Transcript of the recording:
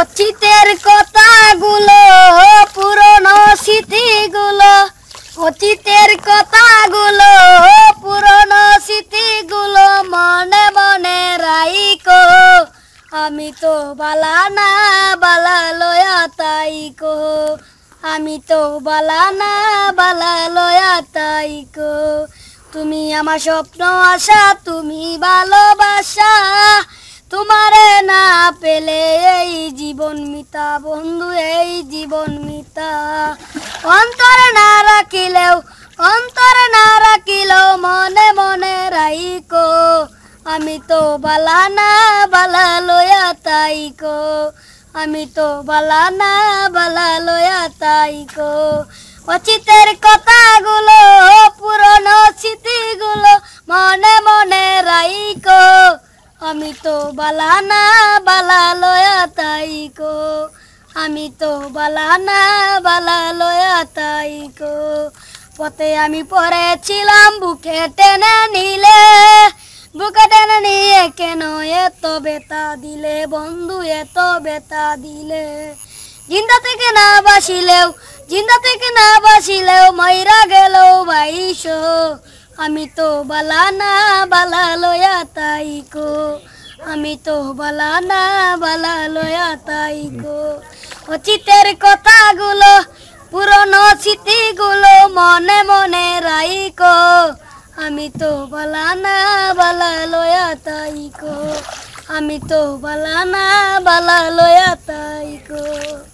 অতীতের কথাগুলো পুরনো স্মৃতিগুলো অতীতের কথাগুলো পুরনো স্মৃতিগুলো মনে মনে কো আমি তো বালা না বালা লয়া তাইকো আমি তো বালা না বালা লয়া তাইকো তুমি আমার স্বপ্ন আশা তুমি ভালোবাসা তোমারে না পেলে পিতা বন্ধু এই জীবন মিতা অন্তরে না রাখিলেও অন্তরে না রাখিলেও মনে মনে রাইকো আমি তো বালা না বালা লয়া তাইকো আমি তো বালা না বালা লয়া তাইকো অচিতের কথাগুলো পুরনো আমি তো বালা না বালা লয়া তাই কো আমি তো বালানা বালা লয়া তাই কো পথে আমি পড়েছিলাম বুকে টেনে নিলে বুকে টেনে নিয়ে কেন এত বেতা দিলে বন্ধু এত বেতা দিলে জিন্দা থেকে না বাসিলেও জিন্দা থেকে না বাসিলেও মাইরা গেল বাইশ আমি তো বালানা বালা লয়া তাইকো আমি তো বালানা বালা লয়া তাইকো অচিতের কথাগুলো পুরনো স্মৃতিগুলো মনে মনে রাইকো আমি তো বালানা বালা লয়া তাইকো আমি তো বালানা বালা লয়া তাইকো